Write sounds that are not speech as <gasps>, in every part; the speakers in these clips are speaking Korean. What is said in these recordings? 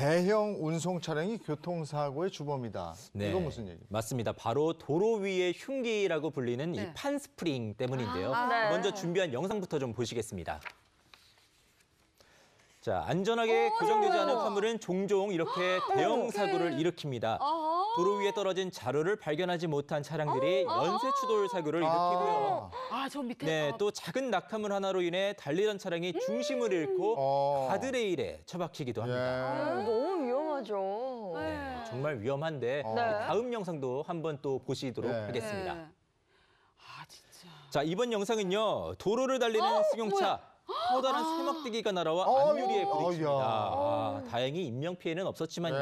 대형 운송 차량이 교통사고의 주범이다. 네, 이건 무슨 얘기? 맞습니다. 바로 도로 위의 흉기라고 불리는 네. 이 판스프링 때문인데요. 아, 네. 먼저 준비한 영상부터 좀 보시겠습니다. 자, 안전하게 고정 되지 않은 화물은 종종 이렇게 아, 대형 사고를 일으킵니다. 아. 도로 위에 떨어진 자루를 발견하지 못한 차량들이 어, 어, 어. 연쇄 추돌 사고를 아. 일으키고요. 아, 저 밑에. 네, 또 작은 낙하물 하나로 인해 달리던 차량이 음. 중심을 잃고 가드레일에 처박히기도 합니다. 예. 아유, 음. 너무 위험하죠. 네, 네. 정말 위험한데 네. 다음 영상도 한번 또 보시도록 네. 하겠습니다. 아, 진짜. 자, 이번 영상은요. 도로를 달리는 승용차 커다란 새막대기가 <gasps> 아. 날아와 어, 안유리에 어, 부딪힙니다. 어, 아, 다행히 인명 피해는 없었지만요.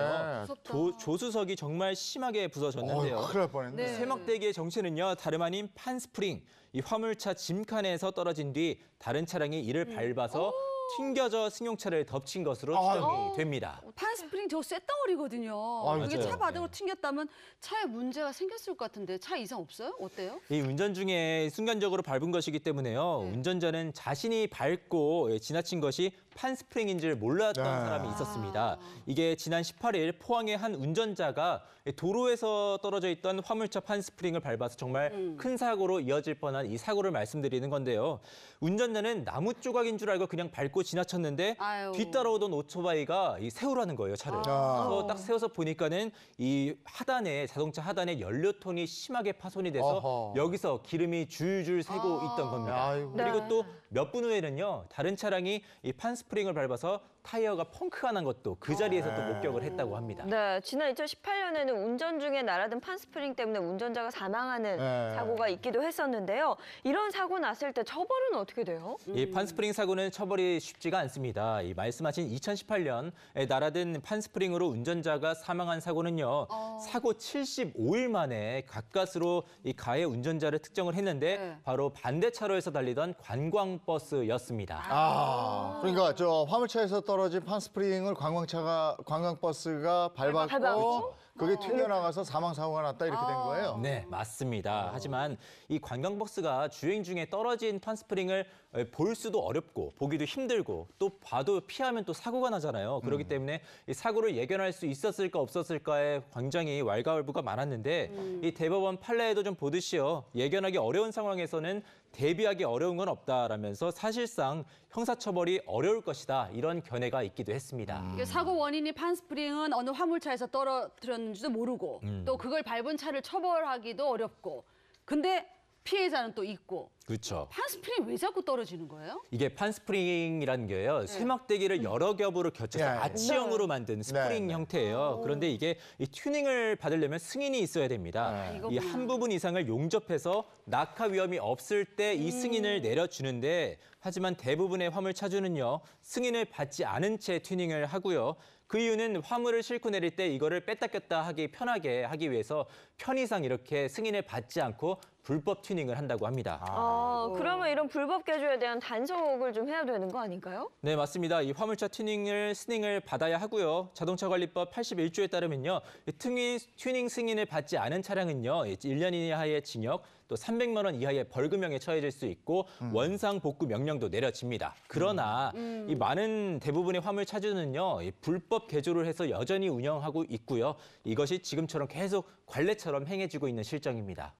네. 조, 조수석이 정말 심하게 부서졌는데요. 큰일 날 뻔했네. 새막대기의 네. 정체는요. 다름 아닌 판스프링, 이 화물차 짐칸에서 떨어진 뒤 다른 차량이 이를 음. 밟아서 음. 튕겨져 승용차를 덮친 것으로 추정이 어. 됩니다. 판스프링 저 쇳덩어리거든요. 아, 이게 맞아요. 차 바닥으로 네. 튕겼다면 차에 문제가 생겼을 것 같은데 차 이상 없어요? 어때요? 이 운전 중에 순간적으로 밟은 것이기 때문에요. 네. 운전자는 자신이 밟고 예, 지나친 것이 판스프링인 줄 몰랐던 네. 사람이 있었습니다. 아. 이게 지난 18일 포항의 한 운전자가 예, 도로에서 떨어져 있던 화물차 판스프링을 밟아서 정말 음. 큰 사고로 이어질 뻔한 이 사고를 말씀드리는 건데요. 운전자는 나무 조각인 줄 알고 그냥 밟고 밟고 지나쳤는데 아유. 뒤따라오던 오토바이가 이 세우라는 거예요 차를. 아. 그래서 딱 세워서 보니까는 이 하단에 자동차 하단에 연료통이 심하게 파손이 돼서 아하. 여기서 기름이 줄줄 새고 아. 있던 겁니다. 아이고. 그리고 네. 또몇 분 후에는요 다른 차량이 이 판스프링을 밟아서 타이어가 펑크가 난 것도 그 자리에서 또 목격을 했다고 합니다. 네, 지난 2018년에는 운전 중에 날아든 판스프링 때문에 운전자가 사망하는 네. 사고가 있기도 했었는데요. 이런 사고 났을 때 처벌은 어떻게 돼요? 이 판스프링 사고는 처벌이 쉽지가 않습니다. 이 말씀하신 2018년 에 날아든 판스프링으로 운전자가 사망한 사고는요. 어. 사고 75일 만에 가까스로 이 가해 운전자를 특정을 했는데 네. 바로 반대 차로에서 달리던 관광버스였습니다. 아, 그러니까 저 화물차에서 떨어 떨어진 판스프링을 관광차가 관광버스가 밟았고 밟았죠? 그게 어, 튕겨나가서 네. 사망 사고가 났다 이렇게 된 아. 거예요. 네, 맞습니다. 어. 하지만 이 관광버스가 주행 중에 떨어진 판스프링을 볼 수도 어렵고 보기도 힘들고 또 봐도 피하면 또 사고가 나잖아요. 그렇기 음. 때문에 이 사고를 예견할 수 있었을까 없었을까에 굉장히 왈가왈부가 많았는데 음. 이 대법원 판례에도 좀 보듯이요. 예견하기 어려운 상황에서는 대비하기 어려운 건 없다라면서 사실상 형사처벌이 어려울 것이다 이런 견해가 있기도 했습니다. 이 사고 원인이 판스프링은 어느 화물차에서 떨어뜨렸는 있는지도 모르고 음. 또 그걸 밟은 차를 처벌하기도 어렵고 근데 피해자는 또 있고. 그렇죠. 판스프링 왜 자꾸 떨어지는 거예요? 이게 판스프링이라는 게요. 네. 세막대기를 여러 겹으로 겹쳐서 네. 아치형으로 네. 만든 스프링 네. 네. 형태예요. 그런데 이게 이 튜닝을 받으려면 승인이 있어야 됩니다. 네. 아, 이한 부분 이상을 용접해서 낙하 위험이 없을 때이 음. 승인을 내려주는데 하지만 대부분의 화물차주는요. 승인을 받지 않은 채 튜닝을 하고요. 그 이유는 화물을 싣고 내릴 때 이거를 뺐다 꼈다 하기 편하게 하기 위해서 편의상 이렇게 승인을 받지 않고 불법 튜닝을 한다고 합니다. 아, 아 그러면 이런 불법 개조에 대한 단속을 좀 해야 되는 거 아닌가요? 네, 맞습니다. 이 화물차 튜닝을 승인을 받아야 하고요. 자동차 관리법 81조에 따르면요. 튜닝 승인을 받지 않은 차량은요. 1년 이하의 징역, 또 300만 원 이하의 벌금형에 처해질 수 있고 음. 원상 복구 명령도 내려집니다. 그러나 음. 이 음. 많은 대부분의 화물 차주는요 불법 개조를 해서 여전히 운영하고 있고요. 이것이 지금처럼 계속 관례처럼 행해지고 있는 실정입니다.